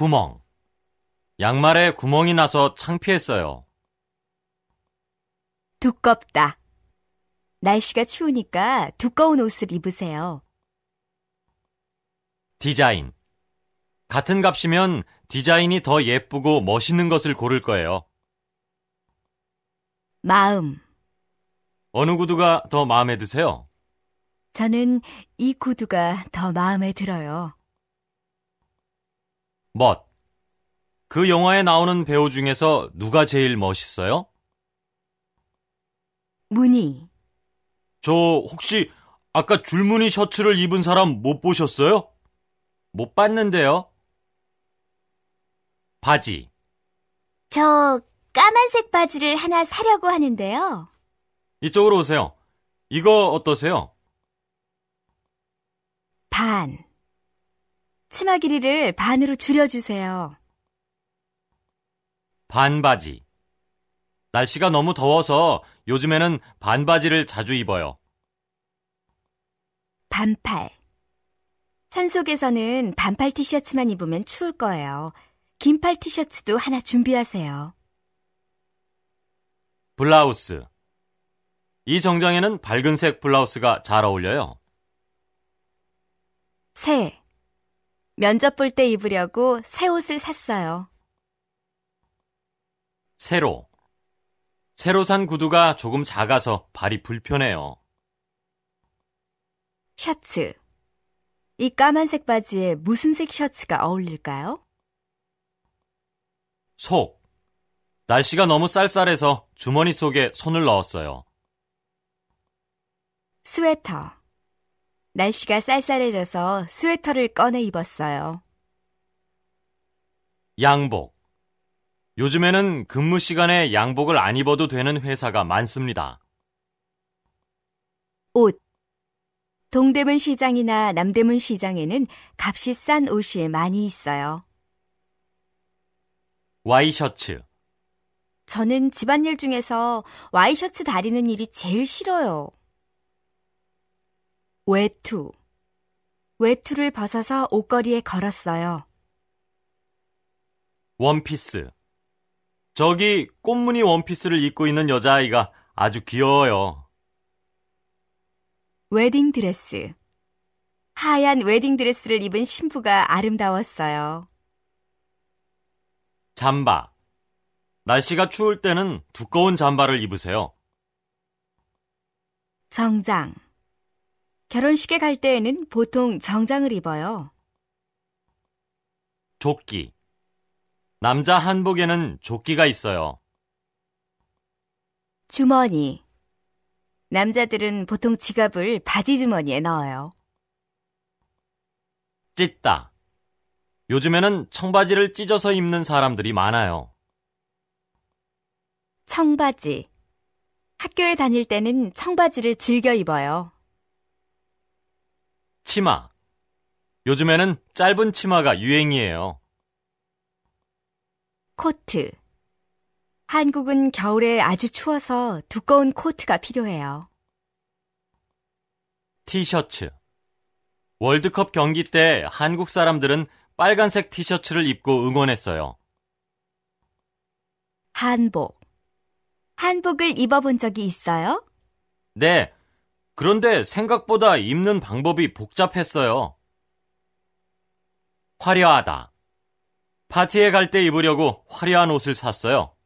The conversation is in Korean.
구멍. 양말에 구멍이 나서 창피했어요. 두껍다. 날씨가 추우니까 두꺼운 옷을 입으세요. 디자인. 같은 값이면 디자인이 더 예쁘고 멋있는 것을 고를 거예요. 마음. 어느 구두가 더 마음에 드세요? 저는 이 구두가 더 마음에 들어요. 멋. 그 영화에 나오는 배우 중에서 누가 제일 멋있어요? 무늬. 저 혹시 아까 줄무늬 셔츠를 입은 사람 못 보셨어요? 못 봤는데요. 바지. 저 까만색 바지를 하나 사려고 하는데요. 이쪽으로 오세요. 이거 어떠세요? 반. 치마 길이를 반으로 줄여주세요. 반바지. 날씨가 너무 더워서 요즘에는 반바지를 자주 입어요. 반팔. 산속에서는 반팔 티셔츠만 입으면 추울 거예요. 긴팔 티셔츠도 하나 준비하세요. 블라우스. 이 정장에는 밝은색 블라우스가 잘 어울려요. 새. 면접 볼 때 입으려고 새 옷을 샀어요. 새로. 새로 산 구두가 조금 작아서 발이 불편해요. 셔츠. 이 까만색 바지에 무슨 색 셔츠가 어울릴까요? 속. 날씨가 너무 쌀쌀해서 주머니 속에 손을 넣었어요. 스웨터. 날씨가 쌀쌀해져서 스웨터를 꺼내 입었어요. 양복. 요즘에는 근무 시간에 양복을 안 입어도 되는 회사가 많습니다. 옷. 동대문 시장이나 남대문 시장에는 값이 싼 옷이 많이 있어요. 와이셔츠. 저는 집안일 중에서 와이셔츠 다리는 일이 제일 싫어요. 외투. 외투를 벗어서 옷걸이에 걸었어요. 원피스. 저기 꽃무늬 원피스를 입고 있는 여자아이가 아주 귀여워요. 웨딩드레스. 하얀 웨딩드레스를 입은 신부가 아름다웠어요. 잠바. 날씨가 추울 때는 두꺼운 잠바를 입으세요. 정장. 결혼식에 갈 때에는 보통 정장을 입어요. 조끼. 남자 한복에는 조끼가 있어요. 주머니. 남자들은 보통 지갑을 바지 주머니에 넣어요. 찢다. 요즘에는 청바지를 찢어서 입는 사람들이 많아요. 청바지. 학교에 다닐 때는 청바지를 즐겨 입어요. 치마. 요즘에는 짧은 치마가 유행이에요. 코트. 한국은 겨울에 아주 추워서 두꺼운 코트가 필요해요. 티셔츠. 월드컵 경기 때 한국 사람들은 빨간색 티셔츠를 입고 응원했어요. 한복. 한복을 입어본 적이 있어요? 네, 그런데 생각보다 입는 방법이 복잡했어요. 화려하다. 파티에 갈 때 입으려고 화려한 옷을 샀어요.